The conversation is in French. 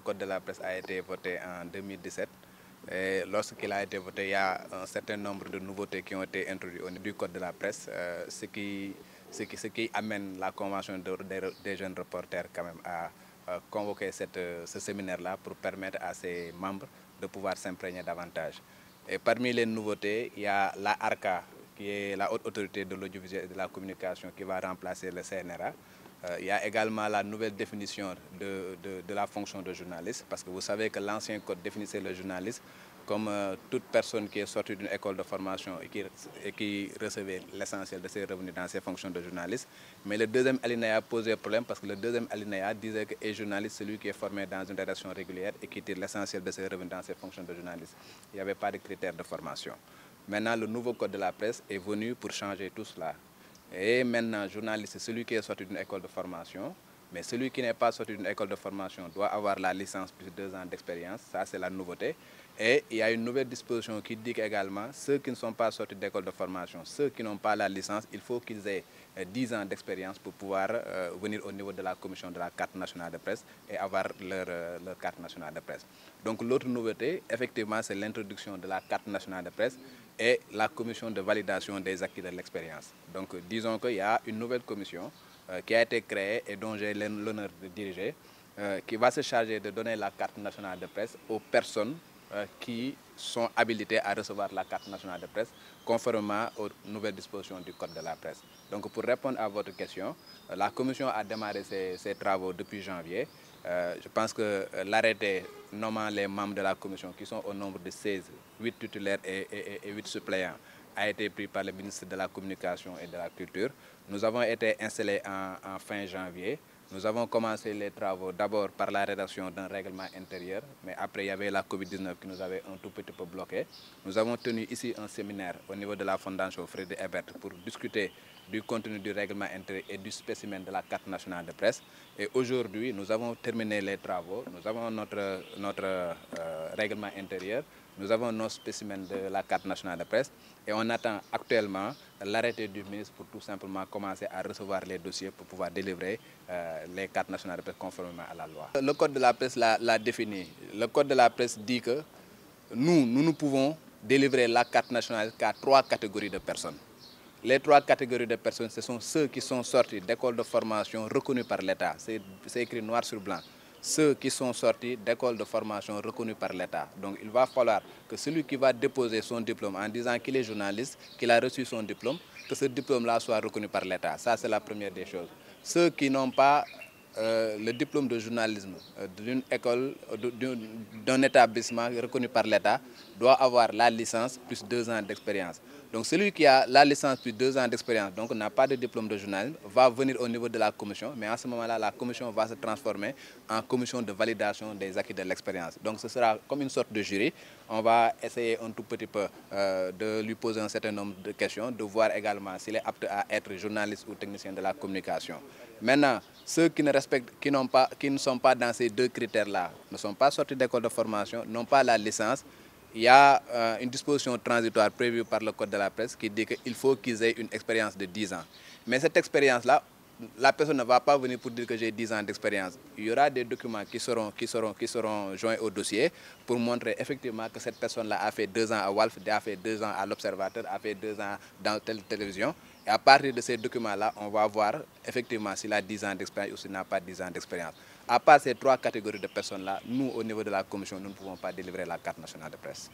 code de la presse a été voté en 2017. Et lorsqu'il a été voté, il y a un certain nombre de nouveautés qui ont été introduites au niveau du code de la presse, euh, ce, qui, amène la convention des jeunes reporters à, euh, convoquer euh, ce séminaire-là pour permettre à ses membres de pouvoir s'imprégner davantage. Et parmi les nouveautés, il y a la qui est la haute autorité de l'audiovisuel et de la communication, qui va remplacer le CNRA. Euh, il y a également la nouvelle définition de, la fonction de journaliste, parce que vous savez que l'ancien code définissait le journaliste comme euh, toute personne qui est sortie d'une école de formation et qui, recevait l'essentiel de ses revenus dans ses fonctions de journaliste. Mais le deuxième alinéa posait problème parce que le deuxième alinéa disait que est journaliste celui qui est formé dans une rédaction régulière et qui tire l'essentiel de ses revenus dans ses fonctions de journaliste. Il n'y avait pas de critères de formation. Maintenant, le nouveau code de la presse est venu pour changer tout cela. Et maintenant, journaliste, c'est celui qui est sorti d'une école de formation. Mais celui qui n'est pas sorti d'une école de formation doit avoir la licence plus de deux ans d'expérience. Ça, c'est la nouveauté. Et il y a une nouvelle disposition qui dit également ceux qui ne sont pas sortis d'école de formation, ceux qui n'ont pas la licence, il faut qu'ils aient 10 euh, ans d'expérience pour pouvoir euh, venir au niveau de la commission de la carte nationale de presse et avoir euh, leur carte nationale de presse. Donc l'autre nouveauté, effectivement, c'est l'introduction de la carte nationale de presse et la commission de validation des acquis de l'expérience. Donc disons qu'il y a une nouvelle commission euh, qui a été créé et dont j'ai l'honneur de diriger, euh, qui va se charger de donner la carte nationale de presse aux personnes euh, qui sont habilitées à recevoir la carte nationale de presse conformément aux nouvelles dispositions du Code de la presse. Donc pour répondre à votre question, la Commission a démarré ses, travaux depuis janvier. je pense que l'arrêté nommant les membres de la Commission, qui sont au nombre de 16, 8 titulaires et 8 suppléants, a été pris par le ministre de la Communication et de la Culture. Nous avons été installés en, fin janvier. Nous avons commencé les travaux d'abord par la rédaction d'un règlement intérieur, mais après il y avait la Covid-19 qui nous avait un tout petit peu bloqué. Nous avons tenu ici un séminaire au niveau de la Fondation Frédéric Ebert pour discuter du contenu du règlement intérieur et du spécimen de la carte nationale de presse. Et aujourd'hui, nous avons terminé les travaux, nous avons notre, notre euh, règlement intérieur, nous avons nos spécimens de la carte nationale de presse et on attend actuellement l'arrêté du ministre pour tout simplement commencer à recevoir les dossiers pour pouvoir délivrer euh, les cartes nationales de presse conformément à la loi. Le code de la presse l'a défini. Le code de la presse dit que nous, nous ne pouvons délivrer la carte nationale qu'à trois catégories de personnes. Les trois catégories de personnes, ce sont ceux qui sont sortis d'écoles de formation reconnues par l'État. C'est écrit noir sur blanc ceux qui sont sortis d'écoles de formation reconnues par l'État. Donc il va falloir que celui qui va déposer son diplôme en disant qu'il est journaliste, qu'il a reçu son diplôme, que ce diplôme-là soit reconnu par l'État. Ça, c'est la première des choses. Ceux qui n'ont pas euh, le diplôme de journalisme euh, d'une école, euh, d'un établissement reconnu par l'État, doivent avoir la licence plus deux ans d'expérience. Donc celui qui a la licence depuis deux ans d'expérience, donc n'a pas de diplôme de journalisme, va venir au niveau de la commission, mais à ce moment-là, la commission va se transformer en commission de validation des acquis de l'expérience. Donc ce sera comme une sorte de jury. On va essayer un tout petit peu euh, de lui poser un certain nombre de questions, de voir également s'il est apte à être journaliste ou technicien de la communication. Maintenant, ceux qui ne respectent, qui, pas, qui ne sont pas dans ces deux critères-là, ne sont pas sortis d'école de formation, n'ont pas la licence, il y a euh, une disposition transitoire prévue par le Code de la presse qui dit qu'il faut qu'ils aient une expérience de 10 ans. Mais cette expérience-là, la personne ne va pas venir pour dire que j'ai 10 ans d'expérience. Il y aura des documents qui seront, qui seront joints au dossier pour montrer effectivement que cette personne-là a fait 2 ans à Walf, a fait 2 ans à l'Observateur, a fait 2 ans dans telle télévision. Et à partir de ces documents-là, on va voir effectivement s'il a 10 ans d'expérience ou s'il n'a pas 10 ans d'expérience. À part ces trois catégories de personnes-là, nous, au niveau de la commission, nous ne pouvons pas délivrer la carte nationale de presse.